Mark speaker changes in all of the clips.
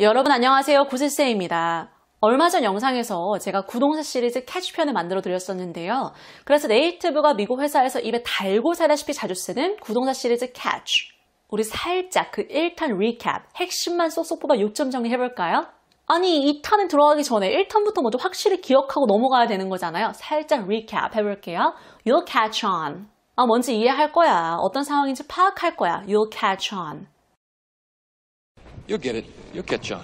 Speaker 1: 여러분 안녕하세요 구슬쌤입니다. 얼마 전 영상에서 제가 구동사 시리즈 캐치편을 만들어 드렸었는데요. 그래서 네이티브가 미국 회사에서 입에 달고 살다시피 자주 쓰는 구동사 시리즈 캐치 우리 살짝 그 1탄 리캡 핵심만 쏙쏙 뽑아 6점 정리해볼까요? 아니 2탄은 들어가기 전에 1탄부터 먼저 확실히 기억하고 넘어가야 되는 거잖아요. 살짝 리캡 해볼게요. You'll catch on. 아 뭔지 이해할 거야. 어떤 상황인지 파악할 거야. You'll catch on. You'll get it. You'll catch on.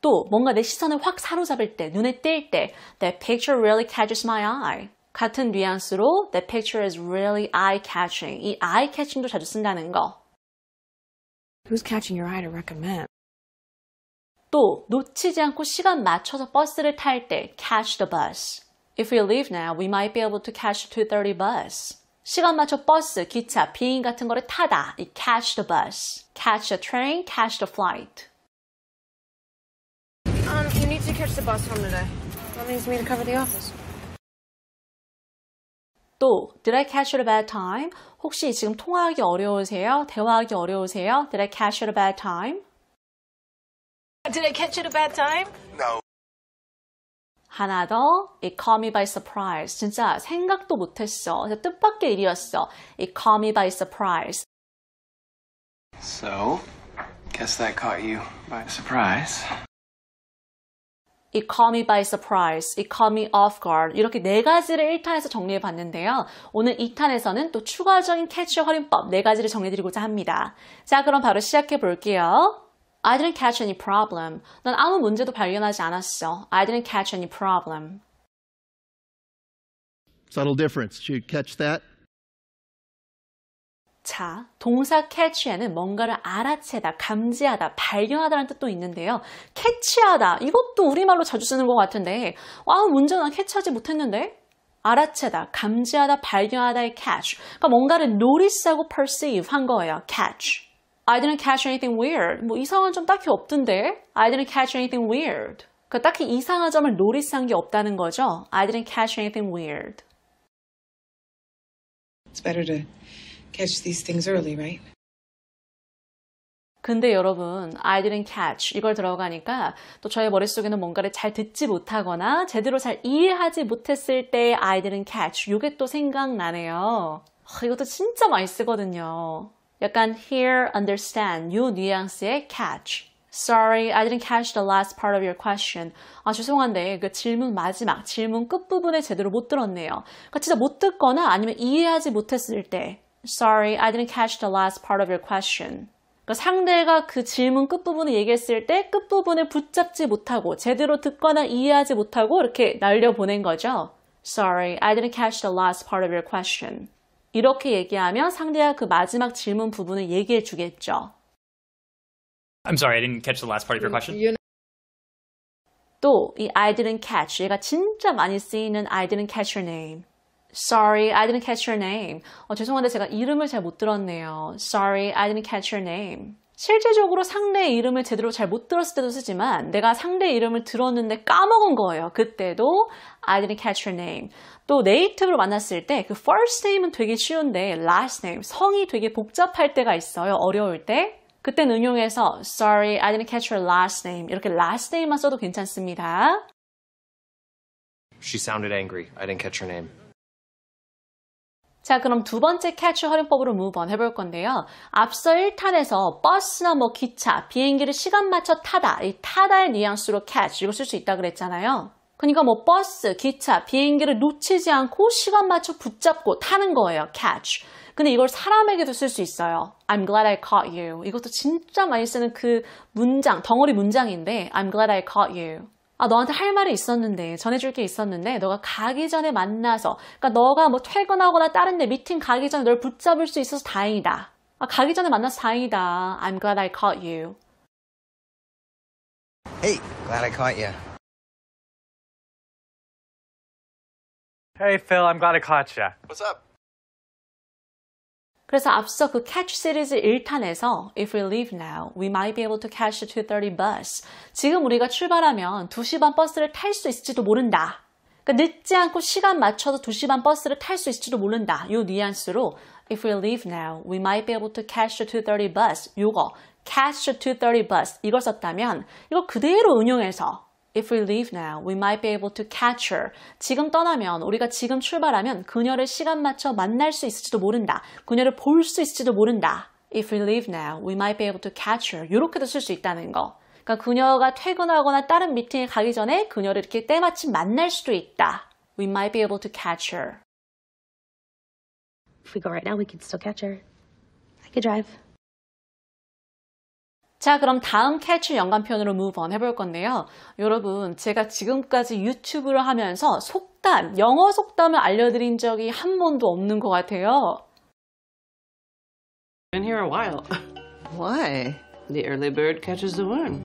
Speaker 1: 또 뭔가 내 시선을 확 사로잡을 때, 눈에 띌때 That picture really catches my eye. 같은 뉘앙스로 That picture is really eye-catching. 이 eye-catching도 자주 쓴다는 거. Who's catching your eye to recommend? 또 놓치지 않고 시간 맞춰서 버스를 탈때 catch the bus. If we leave now, we might be able to catch the 2:30 bus. 시간 맞춰 버스, 기차, 비행 같은 거를 타다. catch the bus, catch the train, catch the flight. Um, you need to catch the bus h o m today. That means me to cover the office. 또 Did I catch you at a bad time? 혹시 지금 통화하기 어려우세요? 대화하기 어려우세요? Did I catch you at a bad time? Did I catch y t a bad time? No. 하나 더 It caught me by surprise. 진짜 생각도 못했어. 뜻밖의 일이었어. It caught me by surprise. So, guess that caught you by surprise. It caught me by surprise. It caught me off guard. 이렇게 네 가지를 1탄에서 정리해 봤는데요. 오늘 2탄에서는 또 추가적인 캐치 활용법 네 가지를 정리해 드리고자 합니다. 자, 그럼 바로 시작해 볼게요. I didn't catch any problem. 난 아무 문제도 발견하지 않았어. I didn't catch any problem. Subtle difference. Did you catch that? 자, 동사 catch에는 뭔가를 알아채다, 감지하다, 발견하다라는 뜻도 있는데요. 캐치하다, 이것도 우리말로 자주 쓰는 것 같은데 아, 무 문제는 캐치하지 못했는데? 알아채다, 감지하다, 발견하다의 catch. 그러니까 뭔가를 노리싸고 perceive 한 거예요. catch. I didn't catch anything weird. 뭐 이상한 점 딱히 없던데. I didn't catch anything weird. 그 딱히 이상한 점을 노리싼 게 없다는 거죠. I didn't catch anything weird. It's better to catch these things early, right? 근데 여러분, I didn't catch 이걸 들어가니까 또 저의 머릿속에는 뭔가를 잘 듣지 못하거나 제대로 잘 이해하지 못했을 때 I didn't catch 이게 또 생각나네요. 이것도 진짜 많이 쓰거든요. 약간 hear, understand 요 뉘앙스의 catch. Sorry, I didn't catch the last part of your question. 아, 죄송한데 그 질문 마지막, 질문 끝부분에 제대로 못 들었네요. 그러니까 진짜 못 듣거나 아니면 이해하지 못했을 때 Sorry, I didn't catch the last part of your question. 그러니까 상대가 그 질문 끝부분을 얘기했을 때 끝부분을 붙잡지 못하고 제대로 듣거나 이해하지 못하고 이렇게 날려보낸 거죠. Sorry, I didn't catch the last part of your question. 이렇게 얘기하면 상대가 그 마지막 질문 부분을 얘기해 주겠죠. I'm sorry, I didn't catch the last part of your question. 또 이 I didn't catch 얘가 진짜 많이 쓰이는 I didn't catch your name. Sorry, I didn't catch your name. 어, 죄송한데 제가 이름을 잘 못 들었네요. Sorry, I didn't catch your name. 실제적으로 상대의 이름을 제대로 잘 못 들었을 때도 쓰지만 내가 상대 이름을 들었는데 까먹은 거예요. 그때도 I didn't catch your name. 또 네이티브로 만났을 때 그 first name은 되게 쉬운데 last name, 성이 되게 복잡할 때가 있어요. 어려울 때. 그땐 응용해서 sorry, I didn't catch your last name. 이렇게 last name만 써도 괜찮습니다. She sounded angry. I didn't catch her name. 자, 그럼 두 번째 캐치 활용법으로 무번 해볼 건데요. 앞서 1탄에서 버스나 뭐 기차, 비행기를 시간 맞춰 타다, 이 타다의 뉘앙스로 catch 이거 쓸 수 있다 그랬잖아요. 그러니까 뭐 버스, 기차, 비행기를 놓치지 않고 시간 맞춰 붙잡고 타는 거예요. catch. 근데 이걸 사람에게도 쓸 수 있어요. I'm glad I caught you. 이것도 진짜 많이 쓰는 그 문장, 덩어리 문장인데 I'm glad I caught you. 아, 너한테 할 말이 있었는데, 전해줄 게 있었는데, 너가 가기 전에 만나서, 그러니까 너가 뭐 퇴근하거나 다른 데 미팅 가기 전에 널 붙잡을 수 있어서 다행이다. 아, 가기 전에 만나서 다행이다. I'm glad I caught you. Hey, glad I caught you. Hey, Phil, I'm glad I caught you. What's up? 그래서 앞서 그 catch 시리즈 1탄에서 if we leave now, we might be able to catch the 2.30 bus. 지금 우리가 출발하면 2시 반 버스를 탈 수 있을지도 모른다. 그러니까 늦지 않고 시간 맞춰서 2시 반 버스를 탈 수 있을지도 모른다. 이 뉘앙스로 if we leave now, we might be able to catch the 2.30 bus. 이거 catch the 2.30 bus 이걸 썼다면 이걸 그대로 응용해서 If we leave now, we might be able to catch her. 지금 떠나면 우리가 지금 출발하면 그녀를 시간 맞춰 만날 수 있을지도 모른다. 그녀를 볼 수 있을지도 모른다. If we leave now, we might be able to catch her. 이렇게도 쓸 수 있다는 거. 그러니까 그녀가 퇴근하거나 다른 미팅에 가기 전에 그녀를 이렇게 때마침 만날 수도 있다. We might be able to catch her. If we go right now, we could still catch her. I could drive. 자 그럼 다음 캘출 연관 표현으로 move on 해볼 건데요. 여러분 제가 지금까지 유튜브를 하면서 속담, 영어 속담을 알려드린 적이 한 번도 없는 것 같아요. Been here a while. Why? The early bird catches the worm.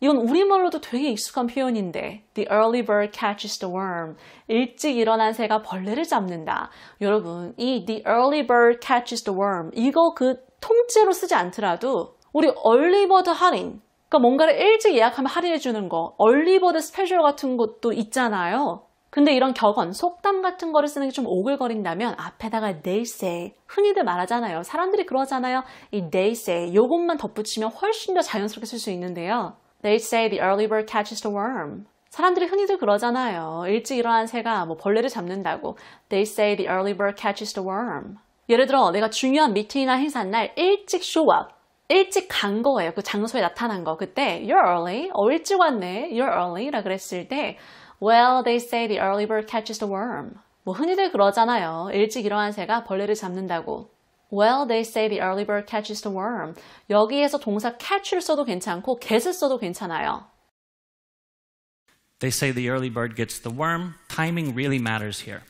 Speaker 1: 이건 우리말로도 되게 익숙한 표현인데 The early bird catches the worm 일찍 일어난 새가 벌레를 잡는다 여러분 이 The early bird catches the worm 이거 그 통째로 쓰지 않더라도 우리 얼리버드 할인 그러니까 뭔가를 일찍 예약하면 할인해 주는 거 얼리버드 스페셜 같은 것도 있잖아요 근데 이런 격언, 속담 같은 거를 쓰는 게 좀 오글거린다면 앞에다가 they say 흔히들 말하잖아요 사람들이 그러잖아요 이 they say 요것만 덧붙이면 훨씬 더 자연스럽게 쓸 수 있는데요 they say the early bird catches the worm 사람들이 흔히들 그러잖아요 일찍 일어난 새가 뭐 벌레를 잡는다고 they say the early bird catches the worm 예를 들어 내가 중요한 미팅이나 행사 날 일찍 show up, 일찍 간 거예요. 그 장소에 나타난 거. 그때 you're early, 어 일찍 왔네, you're early 라 그랬을 때 well they say the early bird catches the worm. 뭐 흔히들 그러잖아요. 일찍 일어난 새가 벌레를 잡는다고. Well, they say the early bird catches the worm. 여기에서 동사 catch를 써도 괜찮고 get을 써도 괜찮아요. They say the early bird gets the worm. Timing really matters here.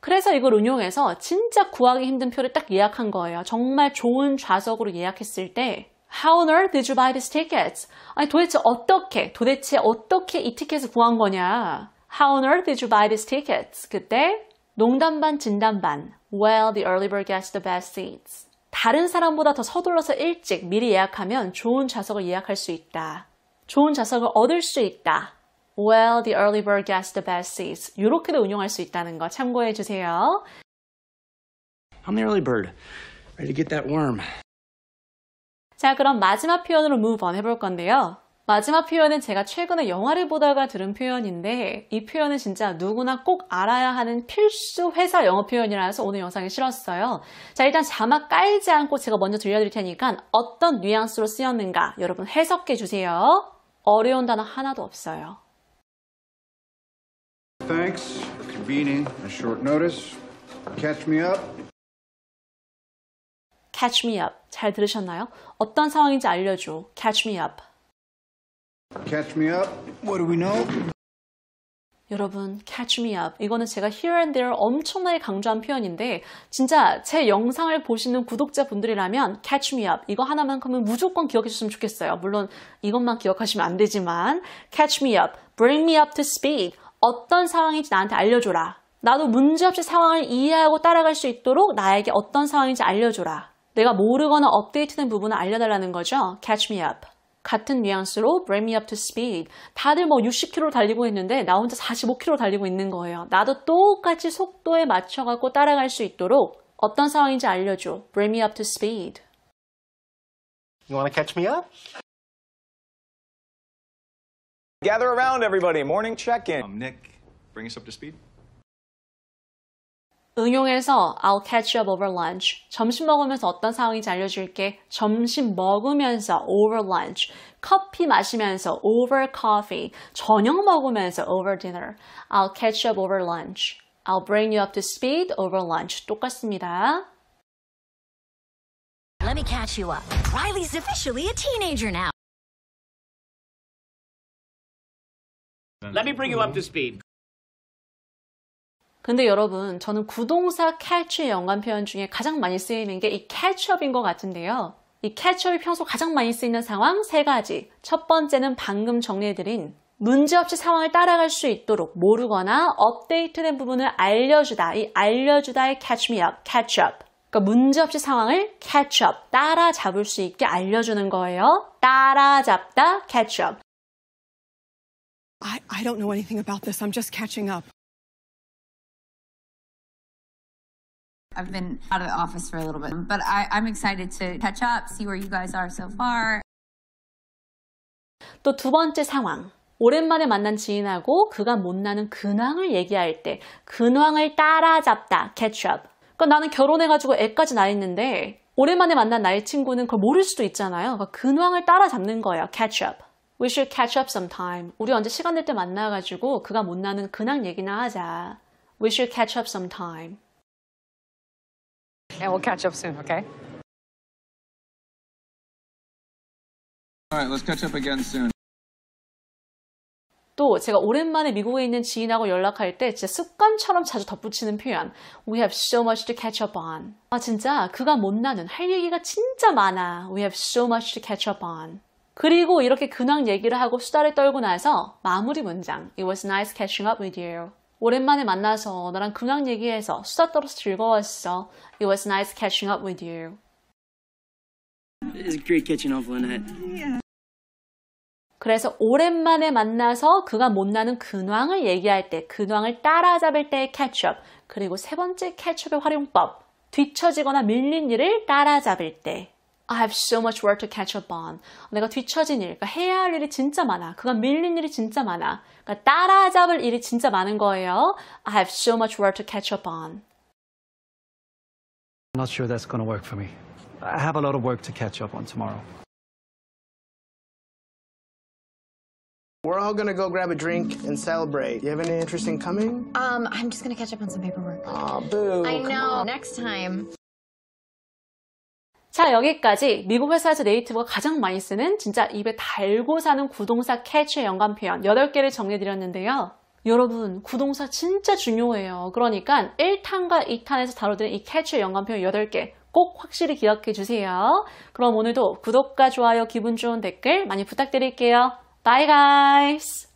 Speaker 1: 그래서 이걸 운용해서 진짜 구하기 힘든 표를 딱 예약한 거예요. 정말 좋은 좌석으로 예약했을 때 How on earth did you buy these tickets? 아니 도대체 어떻게, 도대체 어떻게 이 티켓을 구한 거냐? How on earth did you buy these tickets? 그때 농담 반 진담 반 Well, the early bird gets the best seats. 다른 사람보다 더 서둘러서 일찍 미리 예약하면 좋은 좌석을 예약할 수 있다. 좋은 좌석을 얻을 수 있다. Well, the early bird gets the best seats. 이렇게도 운용할 수 있다는 거 참고해 주세요. I'm the early bird. Ready to get that worm. 자, 그럼 마지막 표현으로 move on 해볼 건데요. 마지막 표현은 제가 최근에 영화를 보다가 들은 표현인데 이 표현은 진짜 누구나 꼭 알아야 하는 필수 회사 영어 표현이라서 오늘 영상에 실었어요. 자 일단 자막 깔지 않고 제가 먼저 들려드릴 테니까 어떤 뉘앙스로 쓰였는가 여러분 해석해 주세요. 어려운 단어 하나도 없어요. thanks for convening on short notice. Catch me up. Catch me up. 잘 들으셨나요? 어떤 상황인지 알려줘. Catch me up. Catch me up. What do we know? 여러분, catch me up. 이거는 제가 here and there 엄청나게 강조한 표현인데, 진짜 제 영상을 보시는 구독자분들이라면 catch me up. 이거 하나만큼은 무조건 기억해 주셨으면 좋겠어요. 물론 이것만 기억하시면 안 되지만, catch me up. bring me up to speed. 어떤 상황인지 나한테 알려줘라. 나도 문제없이 상황을 이해하고 따라갈 수 있도록 나에게 어떤 상황인지 알려줘라. 내가 모르거나 업데이트된 부분을 알려달라는 거죠. Catch me up. 같은 뉘앙스로 bring me up to speed. 다들 뭐 60km 달리고 있는데 나 혼자 45km 달리고 있는 거예요. 나도 똑같이 속도에 맞춰갖고 따라갈 수 있도록 어떤 상황인지 알려줘. Bring me up to speed. You wanna catch me up? Gather around, everybody. Morning check-in. I'm um, Nick, bring us up to speed. 응용해서 I'll catch up over lunch. 점심 먹으면서 어떤 상황인지 알려줄게. 점심 먹으면서 over lunch. 커피 마시면서 over coffee. 저녁 먹으면서 over dinner. I'll catch up over lunch. I'll bring you up to speed over lunch. 똑같습니다. Let me catch you up. Riley's officially a teenager now. 네. Let me bring you up to speed. 근데 여러분, 저는 구동사 catch 연관 표현 중에 가장 많이 쓰이는 게 이 catch up인 것 같은데요. 이 catch up이 평소 가장 많이 쓰이는 상황 세 가지. 첫 번째는 방금 정리해드린 문제없이 상황을 따라갈 수 있도록 모르거나 업데이트된 부분을 알려주다. 이 알려주다의 catch me up, catch up. 그러니까 문제없이 상황을 catch up, 따라잡을 수 있게 알려주는 거예요. 따라잡다, catch up. I, I don't know anything about this. I'm just catching up. I've been out of the office for a little bit, but I, I'm excited to catch up, see where you guys are so far. 또 두 번째 상황. 오랜만에 만난 지인하고 그가 못나는 근황을 얘기할 때 근황을 따라잡다, catch up. 그러니까 나는 결혼해가지고 애까지 나 있는데 오랜만에 만난 나의 친구는 그걸 모를 수도 있잖아요. 그러니까 근황을 따라잡는 거예요, catch up. We should catch up sometime. 우리 언제 시간 될 때 만나가지고 그가 못 나는 근황 얘기나 하자. We should catch up sometime. And we'll catch up soon, okay? All right, let's catch up again soon. 또 제가 오랜만에 미국에 있는 지인하고 연락할 때 진짜 습관처럼 자주 덧붙이는 표현 We have so much to catch up on 아 진짜 그가 못 나눈 할 얘기가 진짜 많아 We have so much to catch up on 그리고 이렇게 근황 얘기를 하고 수다를 떨고 나서 마무리 문장 It was nice catching up with you. 오랜만에 만나서 너랑 근황 얘기해서 수다 떨어서 즐거웠어. It was nice catching up with you. It's great catching up, l y n e t t Yeah. 그래서 오랜만에 만나서 그가 못나는 근황을 얘기할 때, 근황을 따라잡을 때의 캐치업, 그리고 세 번째 캐치업의 활용법, 뒤처지거나 밀린 일을 따라잡을 때 I have so much work to catch up on. 내가 뒤처진 일, 그러니까 해야 할 일이 진짜 많아. 그가 밀린 일이 진짜 많아. 그러니까 따라잡을 일이 진짜 많은 거예요. I have so much work to catch up on. I'm not sure that's going to work for me. I have a lot of work to catch up on tomorrow. We're all gonna go grab a drink and celebrate. You have any interest in coming? Um, I'm just gonna catch up on some paperwork. Aw, boo. I know. Next time. 자 여기까지 미국 회사에서 네이티브가 가장 많이 쓰는 진짜 입에 달고 사는 구동사 캐 a 의 연관 표현 8개를 정리해드렸는데요. 여러분 구동사 진짜 중요해요. 그러니까 1탄과 2탄에서 다뤄드린 이캐 a 의 연관 표현 8개 꼭 확실히 기억해 주세요. 그럼 오늘도 구독과 좋아요, 기분 좋은 댓글 많이 부탁드릴게요. Bye guys!